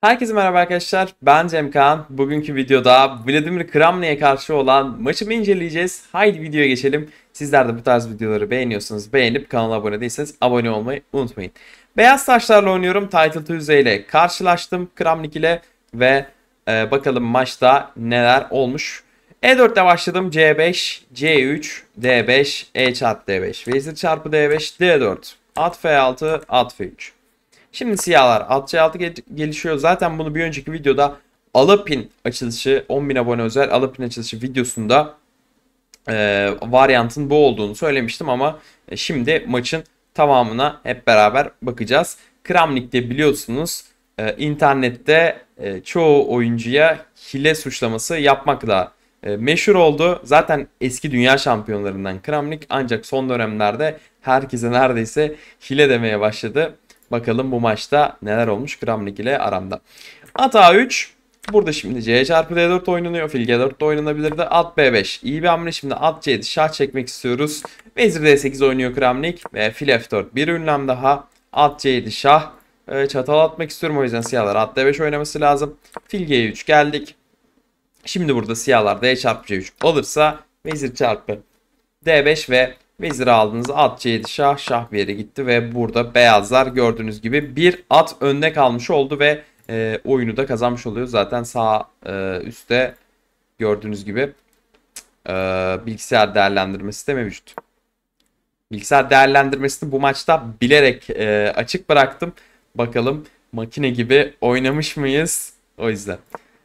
Herkese merhaba arkadaşlar. Ben Cem Kaan. Bugünkü videoda Vladimir Kramne'ye karşı olan maçımı inceleyeceğiz. Haydi videoya geçelim. Sizler de bu tarz videoları beğeniyorsanız beğenip kanala abone değilseniz abone olmayı unutmayın. Beyaz saçlarla oynuyorum. Title Tuesday ile karşılaştım Kramnik ile ve e, bakalım maçta neler olmuş. E4 ile başladım. C5, C3, D5, E çarpı D5, vezir çarpı D5, D4, at F6, at F3. Şimdi siyahlar alt C6 gelişiyor. Zaten bunu bir önceki videoda Alapin açılışı 10.000 abone özel Alapin açılışı videosunda e, varyantın bu olduğunu söylemiştim ama e, şimdi maçın tamamına hep beraber bakacağız. Kramnik'te biliyorsunuz e, internette e, çoğu oyuncuya hile suçlaması yapmakla e, meşhur oldu. Zaten eski dünya şampiyonlarından Kramnik ancak son dönemlerde herkese neredeyse hile demeye başladı. Bakalım bu maçta neler olmuş Kramnik ile aramda. At A3. Burada şimdi C çarpı D4 oynanıyor. Fil G4 de oynanabilirdi. At B5. İyi bir hamle. Şimdi at C7 şah çekmek istiyoruz. Vezir D8 oynuyor Kramnik. Ve fil F4 bir ünlem daha. At C7 şah. E, çatal atmak istiyorum o yüzden siyahlar at D5 oynaması lazım. Fil G3 geldik. Şimdi burada siyahlar D çarpı C3 olursa vezir çarpı D5 ve Vezir aldınız. At C7 şah. Şah bir yere gitti ve burada beyazlar gördüğünüz gibi bir at önde kalmış oldu ve e, oyunu da kazanmış oluyor. Zaten sağ e, üstte gördüğünüz gibi e, bilgisayar değerlendirmesi de mevcut. Bilgisayar değerlendirmesini bu maçta bilerek e, açık bıraktım. Bakalım makine gibi oynamış mıyız? O yüzden.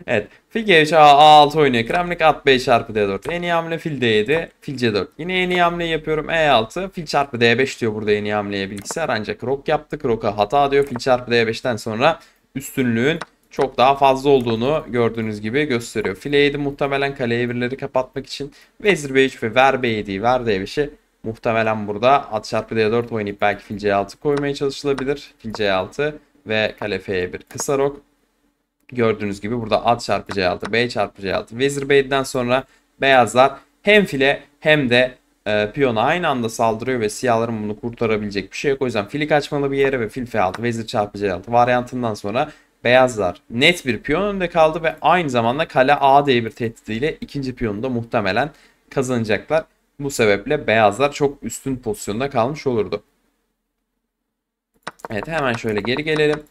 Evet. Fil g A, A6 oynuyor. Kremlik at B çarpı D4. En iyi hamle fil D7. Fil C4. Yine en iyi hamle yapıyorum. E6. Fil çarpı D5 diyor burada en iyi hamleye bilgisayar. Ancak Rok yaptı. Rok'a hata diyor. Fil çarpı D5'ten sonra üstünlüğün çok daha fazla olduğunu gördüğünüz gibi gösteriyor. Fil E7 muhtemelen kale evirleri kapatmak için Vezir B3 ve Ver B7'yi Ver D5'i muhtemelen burada at çarpı D4 oynayıp belki fil C6 koymaya çalışılabilir. Fil C6 ve kale F1 kısa rok Gördüğünüz gibi burada at çarpı c6, b çarpı c6. Vezir beyden sonra beyazlar hem file hem de e, piyona aynı anda saldırıyor ve siyahların bunu kurtarabilecek bir şey yok. O yüzden fili kaçmalı bir yere ve fil f6, vezir çarpı c6 varyantından sonra beyazlar net bir piyon önde kaldı ve aynı zamanda kale a diye bir tehdidiyle ikinci piyonu da muhtemelen kazanacaklar. Bu sebeple beyazlar çok üstün pozisyonda kalmış olurdu. Evet hemen şöyle geri gelelim.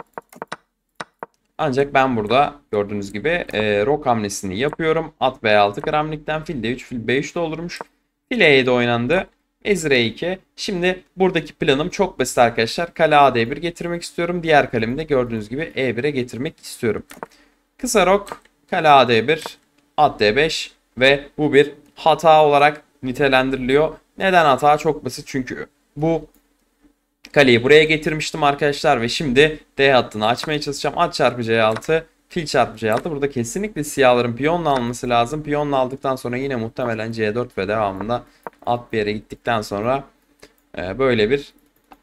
Ancak ben burada gördüğünüz gibi e, rok hamlesini yapıyorum. At B6 gramlikten fil D3 fil B3 doldurmuş. Fil E7 oynandı. Ezre E2. Şimdi buradaki planım çok basit arkadaşlar. Kale AD1 getirmek istiyorum. Diğer kalemi de gördüğünüz gibi E1'e getirmek istiyorum. Kısa rok, kale AD1, at D5 ve bu bir hata olarak nitelendiriliyor. Neden hata? Çok basit çünkü bu Kaleyi buraya getirmiştim arkadaşlar ve şimdi D hattını açmaya çalışacağım. At çarpı C6 fil çarpı C6. Burada kesinlikle siyahların piyonla alması lazım. Piyonla aldıktan sonra yine muhtemelen C4 ve devamında at bir yere gittikten sonra e, böyle bir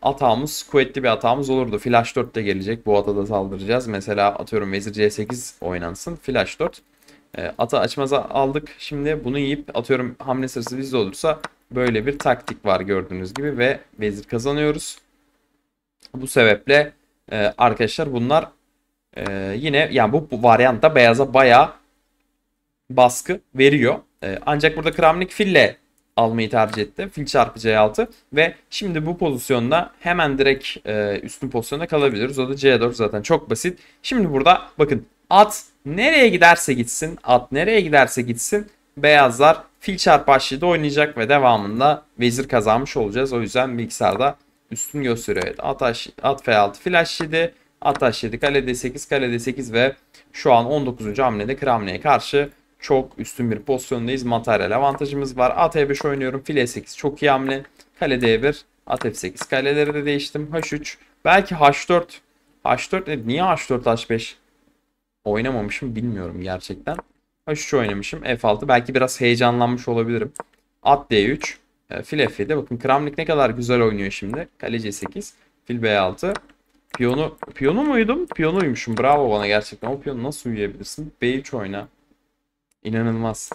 atağımız kuvvetli bir atağımız olurdu. Flash 4 de gelecek. Bu atada saldıracağız. Mesela atıyorum vezir C8 oynansın. Flash 4. E, ata açmaza aldık. Şimdi bunu yiyip atıyorum hamle sırası bizde olursa böyle bir taktik var gördüğünüz gibi ve vezir kazanıyoruz. Bu sebeple e, arkadaşlar bunlar e, yine yani bu, bu varyant da beyaza bayağı baskı veriyor. E, ancak burada Kramnik fille almayı tercih etti. Fil çarpı C6 ve şimdi bu pozisyonda hemen direkt e, üstün pozisyonda kalabiliriz. O da C4 zaten çok basit. Şimdi burada bakın at nereye giderse gitsin, at nereye giderse gitsin beyazlar fil çarpı H7 oynayacak ve devamında vezir kazanmış olacağız. O yüzden bilgisayarda üstün gösteriyor. Evet, at, at F6 flash 7. At 7 kale D8 kale D8 ve şu an 19. hamlede Kramne'ye karşı çok üstün bir pozisyondayız. Materyal avantajımız var. At E5 oynuyorum. Fil 8 çok iyi hamle. Kale D1 at F8 kaleleri de değiştim. H3 belki H4 H4 ne? Niye H4 H5 oynamamışım bilmiyorum gerçekten. H3 oynamışım. F6 belki biraz heyecanlanmış olabilirim. At D3 e, fil F7'de bakın Kramnik ne kadar güzel oynuyor şimdi. Kale C8. Fil B6. Piyonu, piyonu muydum? Piyonuymuşum. Bravo bana gerçekten. O piyonu nasıl uyuyabilirsin? B3 oyna. İnanılmaz.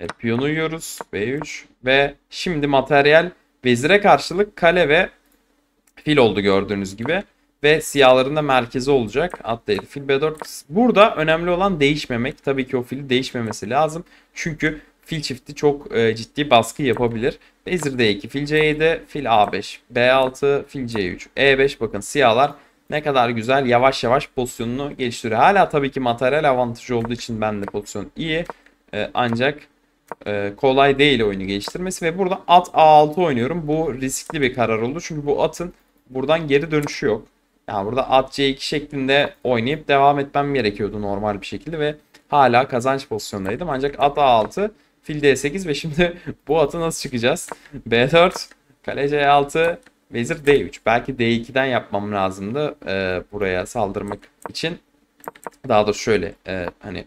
E, piyonu uyuyoruz B3. Ve şimdi materyal vezire karşılık kale ve fil oldu gördüğünüz gibi. Ve siyahların da merkezi olacak. Atlaydı. Fil B4. Burada önemli olan değişmemek. Tabii ki o fili değişmemesi lazım. Çünkü fil çifti çok e, ciddi baskı yapabilir. Vezir D2, fil C7, fil A5, B6, fil C3, E5 bakın siyahlar ne kadar güzel yavaş yavaş pozisyonunu geliştiriyor. Hala tabii ki materyal avantajı olduğu için bende pozisyon iyi. E, ancak e, kolay değil oyunu geliştirmesi ve burada at A6 oynuyorum. Bu riskli bir karar oldu. Çünkü bu atın buradan geri dönüşü yok. Yani burada at C2 şeklinde oynayıp devam etmem gerekiyordu normal bir şekilde ve hala kazanç pozisyondaydım. Ancak at A6 Fil D8 ve şimdi bu atı nasıl çıkacağız? B4, kale C6, vezir D3. Belki D2'den yapmam lazımdı e, buraya saldırmak için. Daha da şöyle e, hani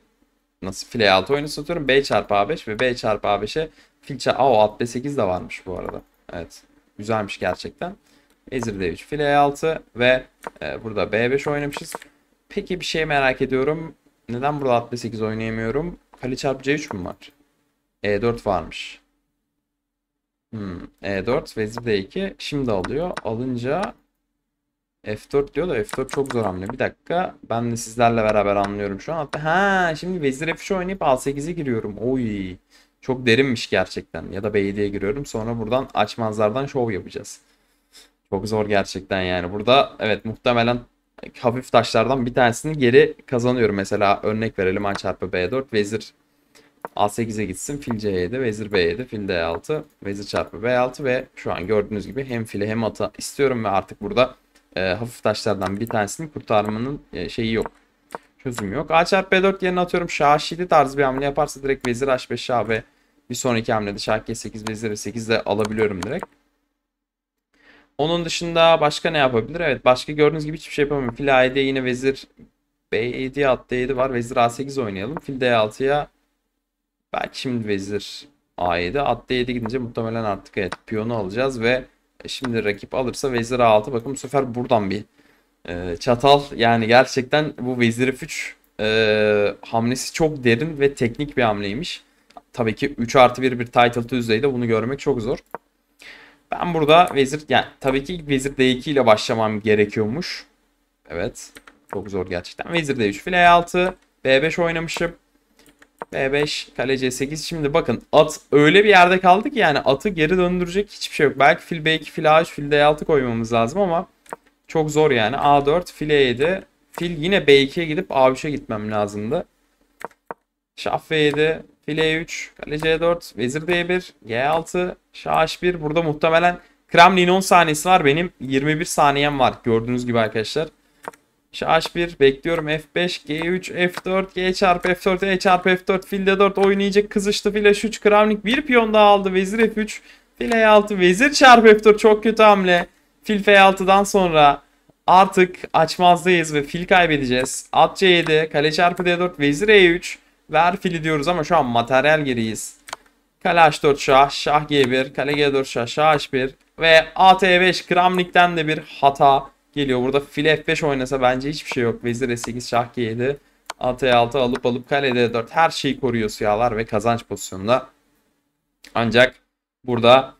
nasıl fil file 6 oyunu satıyorum. B çarpı A5 ve B çarpı A5'e fil çarpı... Aa o at B8 de varmış bu arada. Evet. Güzelmiş gerçekten. Vezir D3, fil E6 ve e, burada B5 oynamışız. Peki bir şey merak ediyorum. Neden burada at B8 oynayamıyorum? Kale çarpı C3 mü var? E4 varmış. Hmm, E4 vezir D2 şimdi alıyor. Alınca F4 diyor da F4 çok zor hamle. Bir dakika ben de sizlerle beraber anlıyorum şu an. Hatta ha şimdi vezir F3 oynayıp A8'e giriyorum. Oy çok derinmiş gerçekten. Ya da B7'ye giriyorum. Sonra buradan açmazlardan şov yapacağız. Çok zor gerçekten yani. Burada evet muhtemelen hafif taşlardan bir tanesini geri kazanıyorum. Mesela örnek verelim A çarpı B4 vezir A8'e gitsin. Fil C7, vezir B7, fil D6, vezir çarpı B6 ve şu an gördüğünüz gibi hem fili hem ata istiyorum ve artık burada e, hafif taşlardan bir tanesini kurtarmanın e, şeyi yok. Çözüm yok. A çarpı B4 yerine atıyorum. Şah şidi tarzı bir hamle yaparsa direkt vezir H5 şah ve bir sonraki hamlede şah G8 vezir E8 de alabiliyorum direkt. Onun dışında başka ne yapabilir? Evet başka gördüğünüz gibi hiçbir şey yapamıyorum. Fil A7'ye yine vezir B7 at D7 var. Vezir A8 oynayalım. Fil D6'ya ben şimdi vezir A7. At D7 gidince muhtemelen artık evet piyonu alacağız ve şimdi rakip alırsa vezir A6. Bakın bu sefer buradan bir e, çatal. Yani gerçekten bu vezir F3 e, hamlesi çok derin ve teknik bir hamleymiş. Tabii ki 3 artı 1 bir title düzeyde bunu görmek çok zor. Ben burada vezir yani tabii ki vezir D2 ile başlamam gerekiyormuş. Evet. Çok zor gerçekten. Vezir D3 file 6 B5 oynamışım. B5, kale C8. Şimdi bakın at öyle bir yerde kaldı ki yani atı geri döndürecek hiçbir şey yok. Belki fil B2, fil A3, fil D6 koymamız lazım ama çok zor yani. A4, fil E7, fil yine B2'ye gidip A3'e gitmem lazımdı. Şah V7, fil E3, kale C4, vezir D1, G6, şah H1. Burada muhtemelen Kremlin 10 saniyesi var. Benim 21 saniyem var gördüğünüz gibi arkadaşlar. Şah H1 bekliyorum F5 G3 F4 G çarpı F4 E çarpı F4 fil D4 oynayacak kızıştı file 3 kramnik bir piyon daha aldı vezir F3 fil E6 vezir çarpı F4 çok kötü hamle fil F6'dan sonra artık açmazdayız ve fil kaybedeceğiz at C7 kale çarpı D4 vezir E3 ver fili diyoruz ama şu an materyal geriyiz kale H4 şah şah G1 kale G4 şah şah H1 ve AT5 e kramnikten de bir hata geliyor. Burada file F5 oynasa bence hiçbir şey yok. Vezir E8, Şah G7, At 6 alıp alıp kale D4 her şeyi koruyor siyahlar ve kazanç pozisyonunda. Ancak burada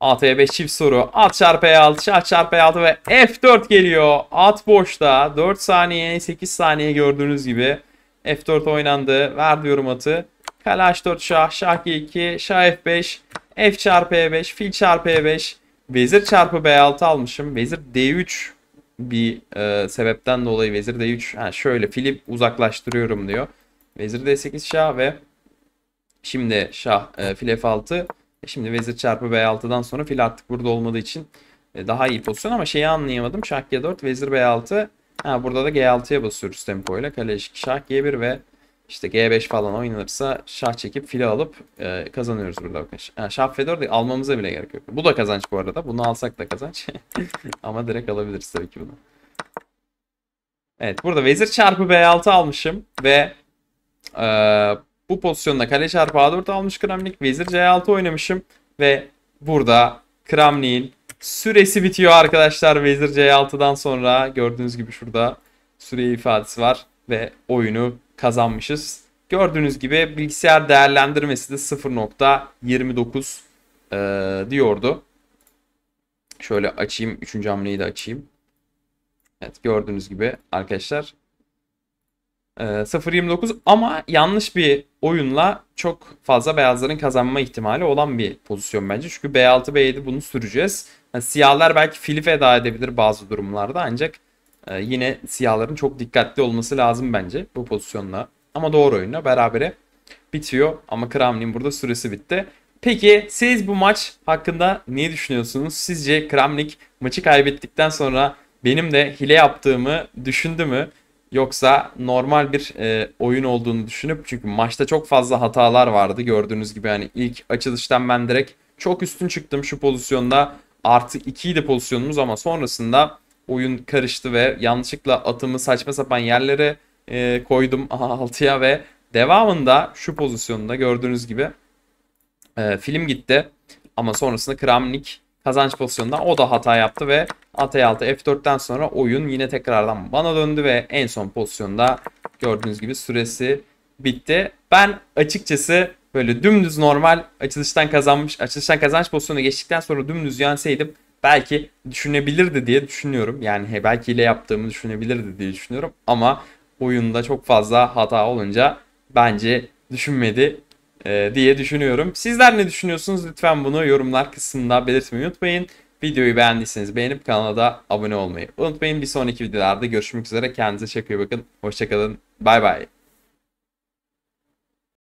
At E5 çift soru. At çarpı E6, Şah çarpı E6 ve F4 geliyor. At boşta. 4 saniye, 8 saniye gördüğünüz gibi. F4 oynandı. Ver diyorum atı. Kale H4, Şah, Şah G2, Şah F5, F çarpı E5, Fil çarpı E5. Vezir çarpı B6 almışım. Vezir D3 bir e, sebepten dolayı vezir d3 ha, şöyle fili uzaklaştırıyorum diyor. Vezir d8 şah ve şimdi şah e, fil f6 e, şimdi vezir çarpı b6'dan sonra fil artık burada olmadığı için e, daha iyi pozisyon ama şeyi anlayamadım. Şah g4 vezir b6 ha, burada da g6'ya basıyoruz ile Kale şah g1 ve işte G5 falan oynanırsa şah çekip file alıp e, kazanıyoruz burada arkadaşlar. şah F4 de almamıza bile gerek yok. Bu da kazanç bu arada. Bunu alsak da kazanç. Ama direkt alabiliriz tabii ki bunu. Evet burada vezir çarpı B6 almışım ve e, bu pozisyonda kale çarpı A4 almış Kramnik. Vezir C6 oynamışım ve burada Kramnik'in süresi bitiyor arkadaşlar. Vezir C6'dan sonra gördüğünüz gibi şurada süre ifadesi var ve oyunu kazanmışız. Gördüğünüz gibi bilgisayar değerlendirmesi de 0.29 e, diyordu. Şöyle açayım. Üçüncü hamleyi de açayım. Evet gördüğünüz gibi arkadaşlar e, 0.29 ama yanlış bir oyunla çok fazla beyazların kazanma ihtimali olan bir pozisyon bence. Çünkü B6 B7 bunu süreceğiz. Yani siyahlar belki fili feda edebilir bazı durumlarda ancak ee, yine siyahların çok dikkatli olması lazım bence bu pozisyonla. Ama doğru oyunla berabere bitiyor. Ama Kremlin burada süresi bitti. Peki siz bu maç hakkında ne düşünüyorsunuz? Sizce Kramnik maçı kaybettikten sonra benim de hile yaptığımı düşündü mü? Yoksa normal bir e, oyun olduğunu düşünüp çünkü maçta çok fazla hatalar vardı gördüğünüz gibi yani ilk açılıştan ben direkt çok üstün çıktım şu pozisyonda artı 2 idi pozisyonumuz ama sonrasında oyun karıştı ve yanlışlıkla atımı saçma sapan yerlere e, koydum A6'ya ve devamında şu pozisyonda gördüğünüz gibi e, film gitti. Ama sonrasında Kramnik kazanç pozisyonunda o da hata yaptı ve at 6 F4'ten sonra oyun yine tekrardan bana döndü ve en son pozisyonda gördüğünüz gibi süresi bitti. Ben açıkçası böyle dümdüz normal açılıştan kazanmış açılıştan kazanç pozisyonuna geçtikten sonra dümdüz yenseydim belki düşünebilirdi diye düşünüyorum. Yani he, belki ile yaptığımı düşünebilirdi diye düşünüyorum. Ama oyunda çok fazla hata olunca bence düşünmedi e, diye düşünüyorum. Sizler ne düşünüyorsunuz? Lütfen bunu yorumlar kısmında belirtmeyi unutmayın. Videoyu beğendiyseniz beğenip kanala da abone olmayı unutmayın. Bir sonraki videolarda görüşmek üzere. Kendinize çok iyi bakın. Hoşçakalın. Bay bay.